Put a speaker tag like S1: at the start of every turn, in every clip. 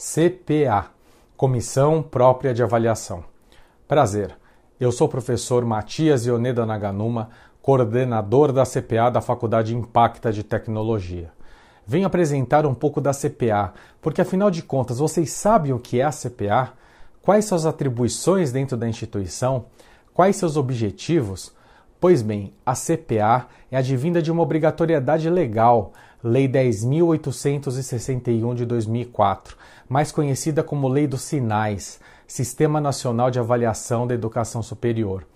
S1: CPA Comissão Própria de Avaliação. Prazer, eu sou o professor Matias Ioneda Naganuma, coordenador da CPA da Faculdade Impacta de Tecnologia. Venho apresentar um pouco da CPA, porque afinal de contas vocês sabem o que é a CPA? Quais suas atribuições dentro da instituição? Quais seus objetivos? Pois bem, a CPA é advinda de uma obrigatoriedade legal, Lei 10.861 de 2004, mais conhecida como Lei dos Sinais, Sistema Nacional de Avaliação da Educação Superior,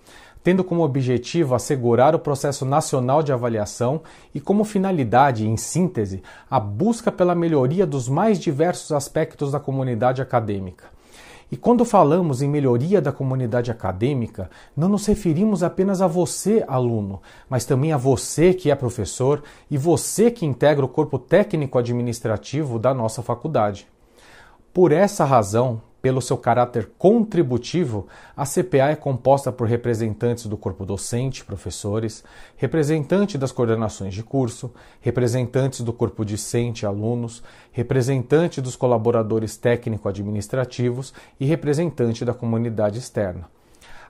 S1: tendo como objetivo assegurar o processo nacional de avaliação e, como finalidade, em síntese, a busca pela melhoria dos mais diversos aspectos da comunidade acadêmica. E quando falamos em melhoria da comunidade acadêmica, não nos referimos apenas a você, aluno, mas também a você que é professor e você que integra o corpo técnico administrativo da nossa faculdade. Por essa razão, pelo seu caráter contributivo, a CPA é composta por representantes do corpo docente, professores, representante das coordenações de curso, representantes do corpo discente, alunos, representante dos colaboradores técnico-administrativos e representante da comunidade externa.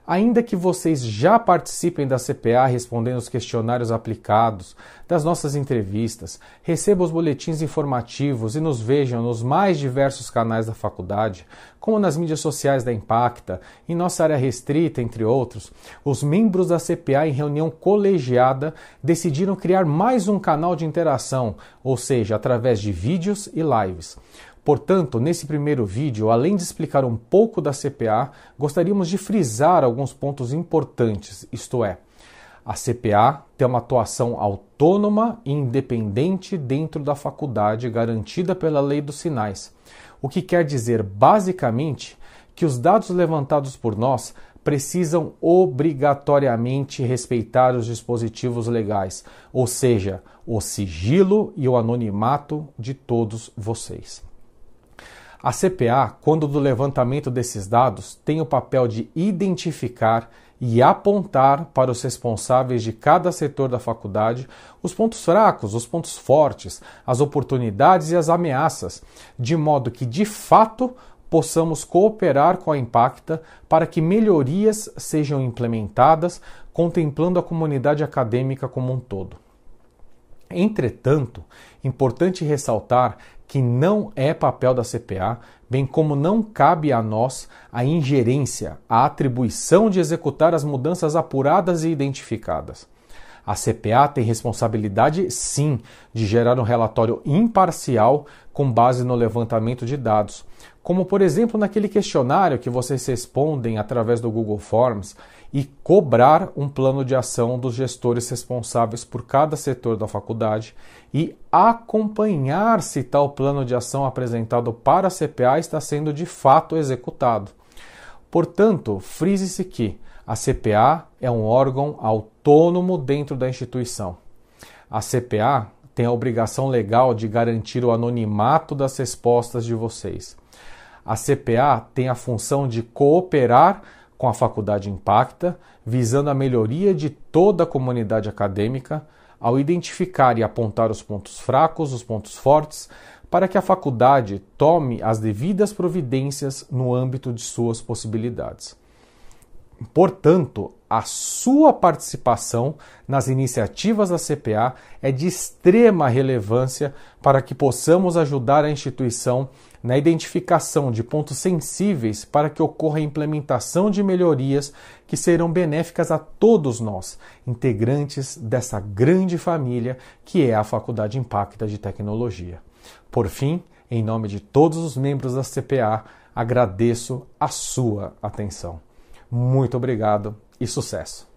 S1: Ainda que vocês já participem da CPA respondendo os questionários aplicados, das nossas entrevistas, recebam os boletins informativos e nos vejam nos mais diversos canais da faculdade, como nas mídias sociais da Impacta, em nossa área restrita, entre outros, os membros da CPA em reunião colegiada decidiram criar mais um canal de interação, ou seja, através de vídeos e lives. Portanto, nesse primeiro vídeo, além de explicar um pouco da CPA, gostaríamos de frisar alguns pontos importantes, isto é, a CPA tem uma atuação autônoma e independente dentro da faculdade, garantida pela Lei dos Sinais, o que quer dizer, basicamente, que os dados levantados por nós precisam obrigatoriamente respeitar os dispositivos legais, ou seja, o sigilo e o anonimato de todos vocês. A CPA, quando do levantamento desses dados, tem o papel de identificar e apontar para os responsáveis de cada setor da faculdade os pontos fracos, os pontos fortes, as oportunidades e as ameaças, de modo que de fato possamos cooperar com a Impacta para que melhorias sejam implementadas, contemplando a comunidade acadêmica como um todo. Entretanto, importante ressaltar que não é papel da CPA, bem como não cabe a nós a ingerência, a atribuição de executar as mudanças apuradas e identificadas. A CPA tem responsabilidade, sim, de gerar um relatório imparcial com base no levantamento de dados, como por exemplo naquele questionário que vocês respondem através do Google Forms e cobrar um plano de ação dos gestores responsáveis por cada setor da faculdade e acompanhar se tal plano de ação apresentado para a CPA está sendo de fato executado. Portanto, frise-se que a CPA é um órgão autônomo dentro da instituição. A CPA tem a obrigação legal de garantir o anonimato das respostas de vocês. A CPA tem a função de cooperar com a Faculdade Impacta, visando a melhoria de toda a comunidade acadêmica, ao identificar e apontar os pontos fracos, os pontos fortes, para que a faculdade tome as devidas providências no âmbito de suas possibilidades. Portanto, a sua participação nas iniciativas da CPA é de extrema relevância para que possamos ajudar a instituição na identificação de pontos sensíveis para que ocorra a implementação de melhorias que serão benéficas a todos nós, integrantes dessa grande família que é a Faculdade Impacta de Tecnologia. Por fim, em nome de todos os membros da CPA, agradeço a sua atenção. Muito obrigado e sucesso!